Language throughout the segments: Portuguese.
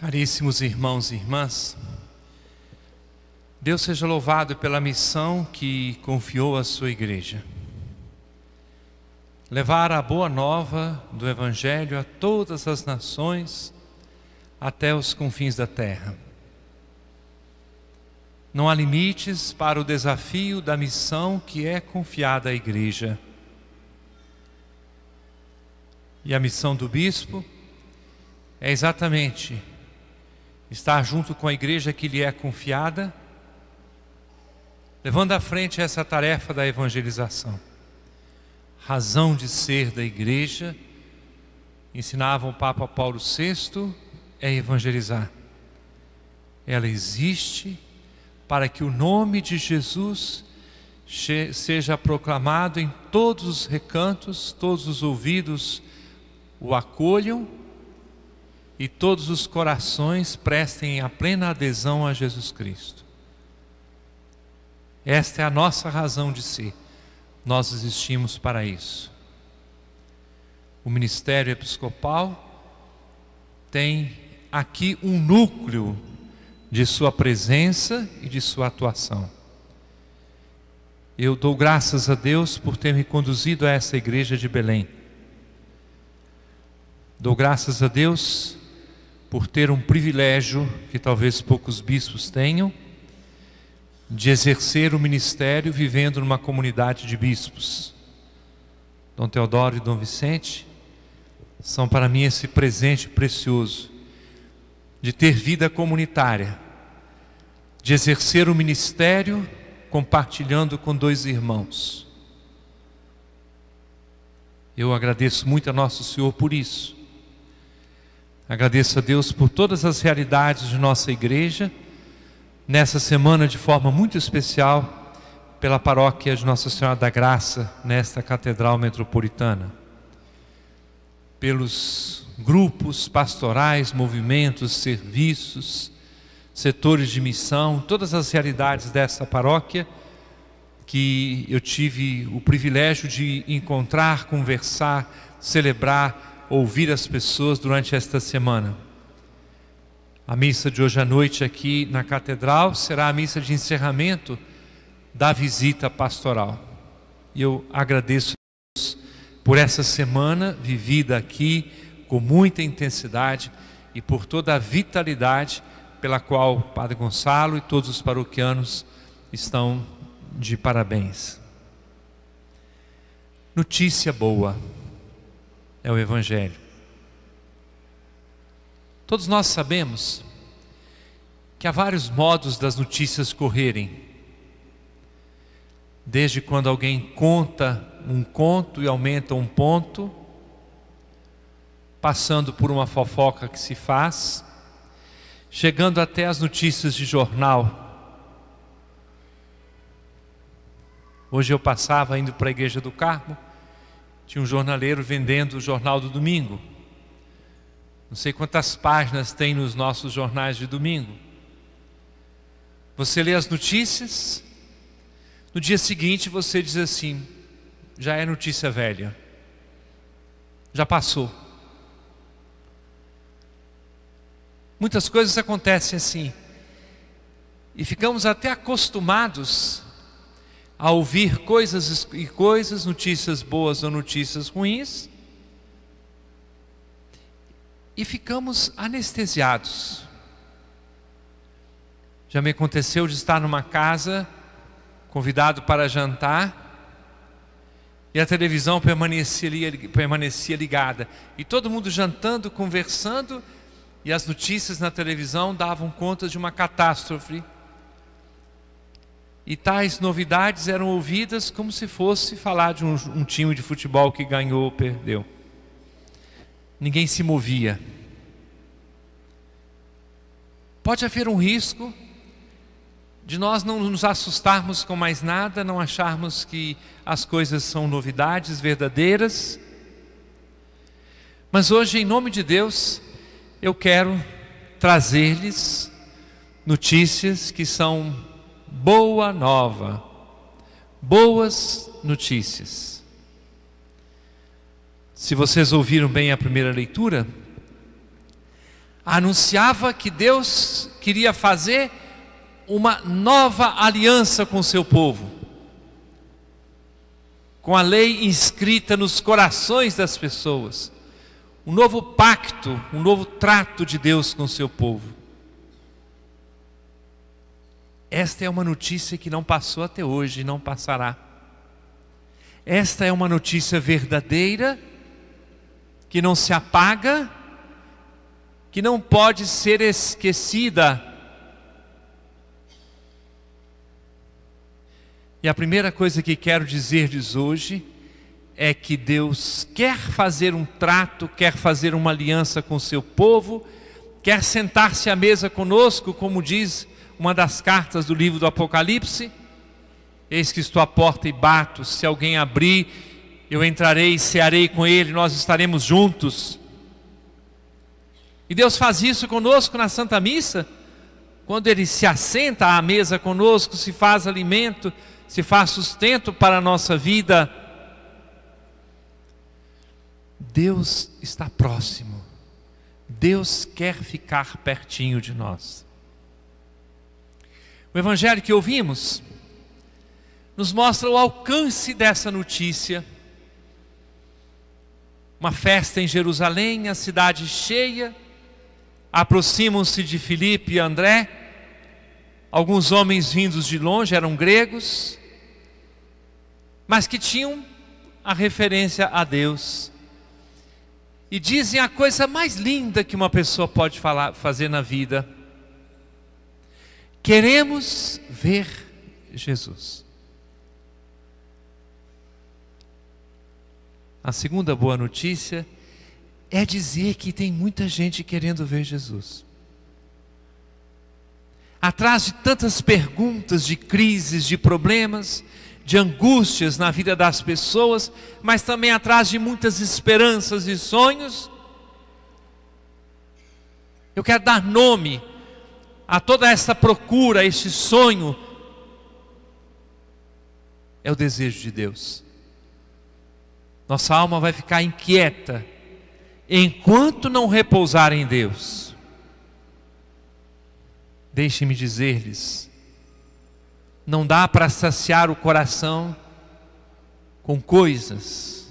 Caríssimos irmãos e irmãs, Deus seja louvado pela missão que confiou à sua igreja. Levar a boa nova do Evangelho a todas as nações, até os confins da terra. Não há limites para o desafio da missão que é confiada à igreja. E a missão do bispo é exatamente estar junto com a igreja que lhe é confiada, levando à frente essa tarefa da evangelização. Razão de ser da igreja, ensinava o Papa Paulo VI, é evangelizar. Ela existe para que o nome de Jesus seja proclamado em todos os recantos, todos os ouvidos o acolham e todos os corações prestem a plena adesão a Jesus Cristo. Esta é a nossa razão de ser. Nós existimos para isso. O ministério episcopal tem aqui um núcleo de sua presença e de sua atuação. Eu dou graças a Deus por ter me conduzido a essa igreja de Belém. Dou graças a Deus por ter um privilégio que talvez poucos bispos tenham, de exercer o ministério vivendo numa comunidade de bispos. Dom Teodoro e Dom Vicente são para mim esse presente precioso de ter vida comunitária, de exercer o ministério compartilhando com dois irmãos. Eu agradeço muito a Nosso Senhor por isso Agradeço a Deus por todas as realidades de nossa igreja, nessa semana de forma muito especial, pela paróquia de Nossa Senhora da Graça, nesta Catedral Metropolitana, pelos grupos pastorais, movimentos, serviços, setores de missão, todas as realidades dessa paróquia que eu tive o privilégio de encontrar, conversar, celebrar ouvir as pessoas durante esta semana. A missa de hoje à noite aqui na catedral será a missa de encerramento da visita pastoral. E eu agradeço a Deus por essa semana vivida aqui com muita intensidade e por toda a vitalidade pela qual Padre Gonçalo e todos os paroquianos estão de parabéns. Notícia boa é o Evangelho. Todos nós sabemos que há vários modos das notícias correrem. Desde quando alguém conta um conto e aumenta um ponto, passando por uma fofoca que se faz, chegando até as notícias de jornal. Hoje eu passava indo para a igreja do Carmo tinha um jornaleiro vendendo o jornal do domingo. Não sei quantas páginas tem nos nossos jornais de domingo. Você lê as notícias, no dia seguinte você diz assim: já é notícia velha, já passou. Muitas coisas acontecem assim, e ficamos até acostumados a ouvir coisas e coisas, notícias boas ou notícias ruins, e ficamos anestesiados. Já me aconteceu de estar numa casa, convidado para jantar, e a televisão permanecia, ligada, e todo mundo jantando, conversando, e as notícias na televisão davam conta de uma catástrofe e tais novidades eram ouvidas como se fosse falar de um, um time de futebol que ganhou ou perdeu. Ninguém se movia. Pode haver um risco de nós não nos assustarmos com mais nada, não acharmos que as coisas são novidades verdadeiras. Mas hoje, em nome de Deus, eu quero trazer-lhes notícias que são boa nova, boas notícias. Se vocês ouviram bem a primeira leitura, anunciava que Deus queria fazer uma nova aliança com o seu povo, com a lei inscrita nos corações das pessoas, um novo pacto, um novo trato de Deus com o seu povo. Esta é uma notícia que não passou até hoje e não passará. Esta é uma notícia verdadeira, que não se apaga, que não pode ser esquecida. E a primeira coisa que quero dizer-lhes hoje é que Deus quer fazer um trato, quer fazer uma aliança com o seu povo, quer sentar-se à mesa conosco, como diz uma das cartas do livro do Apocalipse. Eis que estou à porta e bato, se alguém abrir, eu entrarei e cearei com ele, nós estaremos juntos. E Deus faz isso conosco na Santa Missa, quando Ele se assenta à mesa conosco, se faz alimento, se faz sustento para a nossa vida. Deus está próximo, Deus quer ficar pertinho de nós. O evangelho que ouvimos nos mostra o alcance dessa notícia. Uma festa em Jerusalém, a cidade cheia. Aproximam-se de Filipe e André. Alguns homens vindos de longe eram gregos, mas que tinham a referência a Deus. E dizem a coisa mais linda que uma pessoa pode falar, fazer na vida Queremos ver Jesus. A segunda boa notícia é dizer que tem muita gente querendo ver Jesus. Atrás de tantas perguntas, de crises, de problemas, de angústias na vida das pessoas, mas também atrás de muitas esperanças e sonhos, eu quero dar nome a toda essa procura, este sonho, é o desejo de Deus. Nossa alma vai ficar inquieta enquanto não repousar em Deus. Deixe-me dizer-lhes: não dá para saciar o coração com coisas,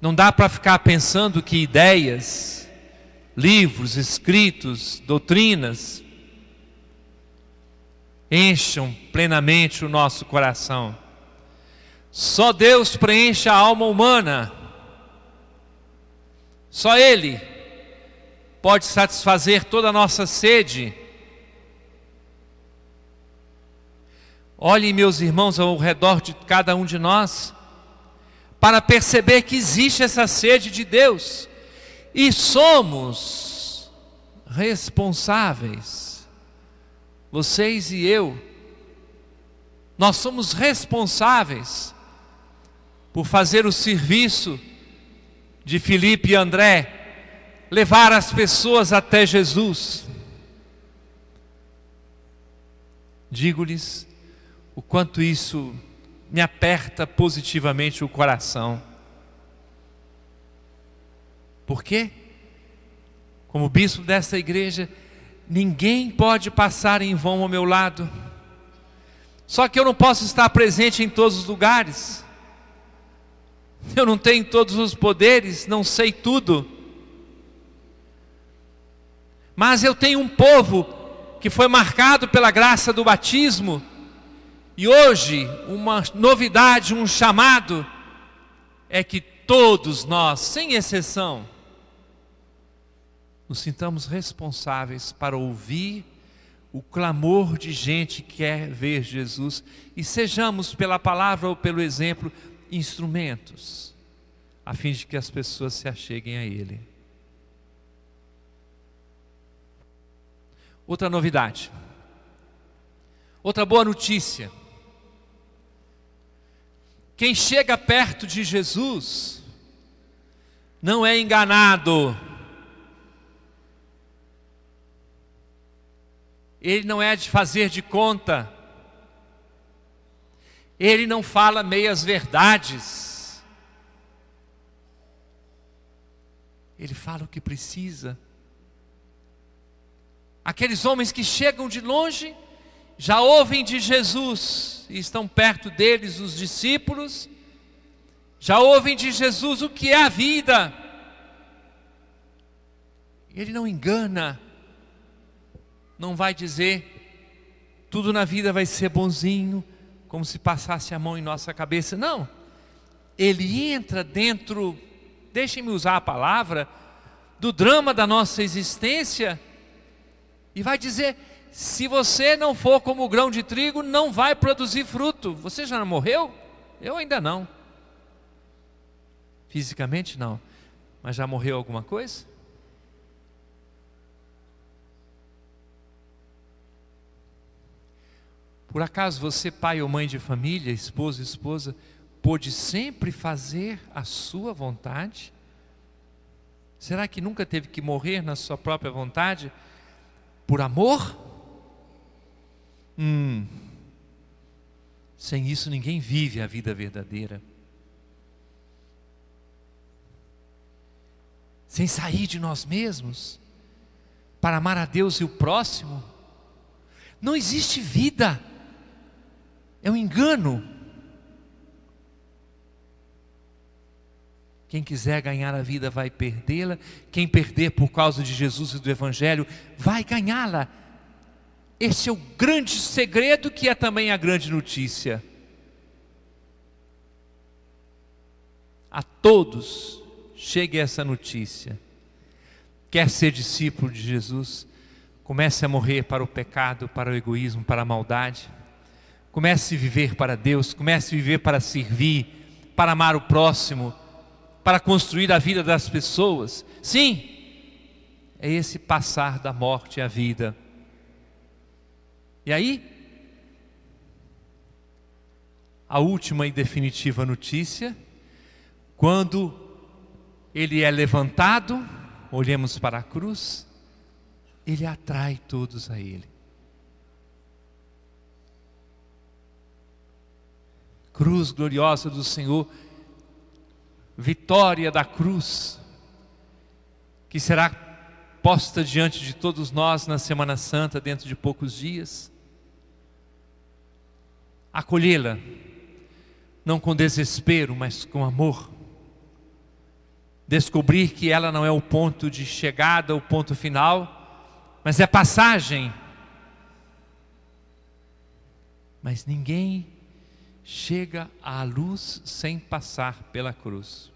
não dá para ficar pensando que ideias, livros, escritos, doutrinas, encham plenamente o nosso coração. Só Deus preenche a alma humana. Só Ele pode satisfazer toda a nossa sede. Olhem, meus irmãos, ao redor de cada um de nós, para perceber que existe essa sede de Deus e somos responsáveis. Vocês e eu, nós somos responsáveis por fazer o serviço de Filipe e André, levar as pessoas até Jesus. Digo-lhes o quanto isso me aperta positivamente o coração. Por quê? Como bispo dessa igreja, ninguém pode passar em vão ao meu lado. Só que eu não posso estar presente em todos os lugares. Eu não tenho todos os poderes, não sei tudo. Mas eu tenho um povo que foi marcado pela graça do batismo, e hoje uma novidade, um chamado, é que todos nós, sem exceção, nos sintamos responsáveis para ouvir o clamor de gente que quer ver Jesus e sejamos, pela palavra ou pelo exemplo, instrumentos, a fim de que as pessoas se acheguem a Ele. Outra novidade, outra boa notícia. Quem chega perto de Jesus não é enganado. Ele não é de fazer de conta. Ele não fala meias verdades. Ele fala o que precisa. Aqueles homens que chegam de longe já ouvem de Jesus e estão perto deles os discípulos. Já ouvem de Jesus o que é a vida. Ele não engana não vai dizer tudo na vida vai ser bonzinho, como se passasse a mão em nossa cabeça. Não. Ele entra dentro, deixem-me usar a palavra, do drama da nossa existência e vai dizer: se você não for como o grão de trigo, não vai produzir fruto. Você já morreu? Eu ainda não. Fisicamente não. Mas já morreu alguma coisa? Por acaso você, pai ou mãe de família, esposo, esposa, pôde sempre fazer a sua vontade? Será que nunca teve que morrer na sua própria vontade por amor? Hum. Sem isso ninguém vive a vida verdadeira. Sem sair de nós mesmos para amar a Deus e o próximo, não existe vida é um engano. Quem quiser ganhar a vida vai perdê-la, quem perder por causa de Jesus e do Evangelho vai ganhá-la. Esse é o grande segredo que é também a grande notícia. A todos chegue essa notícia. Quer ser discípulo de Jesus? Comece a morrer para o pecado, para o egoísmo, para a maldade Comece a viver para Deus, comece a viver para servir, para amar o próximo, para construir a vida das pessoas. Sim, é esse passar da morte à vida. E aí, a última e definitiva notícia, quando ele é levantado, olhemos para a cruz, ele atrai todos a ele. cruz gloriosa do Senhor, vitória da cruz, que será posta diante de todos nós na Semana Santa, dentro de poucos dias. Acolhê-la, não com desespero, mas com amor. Descobrir que ela não é o ponto de chegada, o ponto final, mas é passagem. Mas ninguém chega à luz sem passar pela cruz.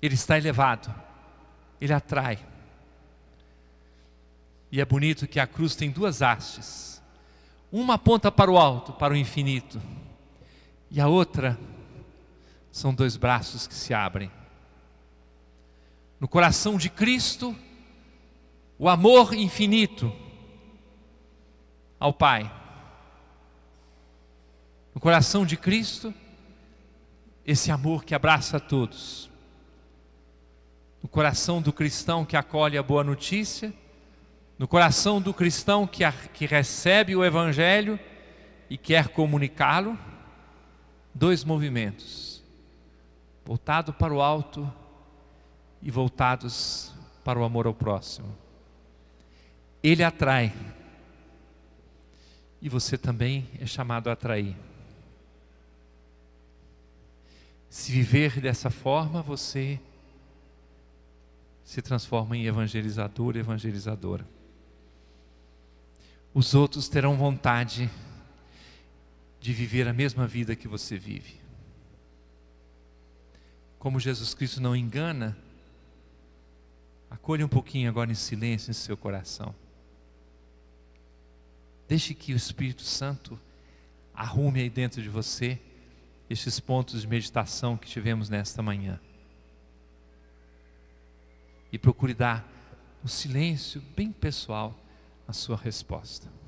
Ele está elevado, ele atrai. E é bonito que a cruz tem duas hastes. Uma aponta para o alto, para o infinito. E a outra são dois braços que se abrem. No coração de Cristo, o amor infinito ao Pai no coração de Cristo, esse amor que abraça a todos. No coração do cristão que acolhe a boa notícia, no coração do cristão que, a, que recebe o Evangelho e quer comunicá-lo, dois movimentos: voltado para o alto e voltados para o amor ao próximo. Ele atrai e você também é chamado a atrair. Se viver dessa forma, você se transforma em evangelizador, evangelizadora. Os outros terão vontade de viver a mesma vida que você vive. Como Jesus Cristo não engana, acolha um pouquinho agora em silêncio em seu coração. Deixe que o Espírito Santo arrume aí dentro de você estes pontos de meditação que tivemos nesta manhã. E procure dar um silêncio bem pessoal à sua resposta.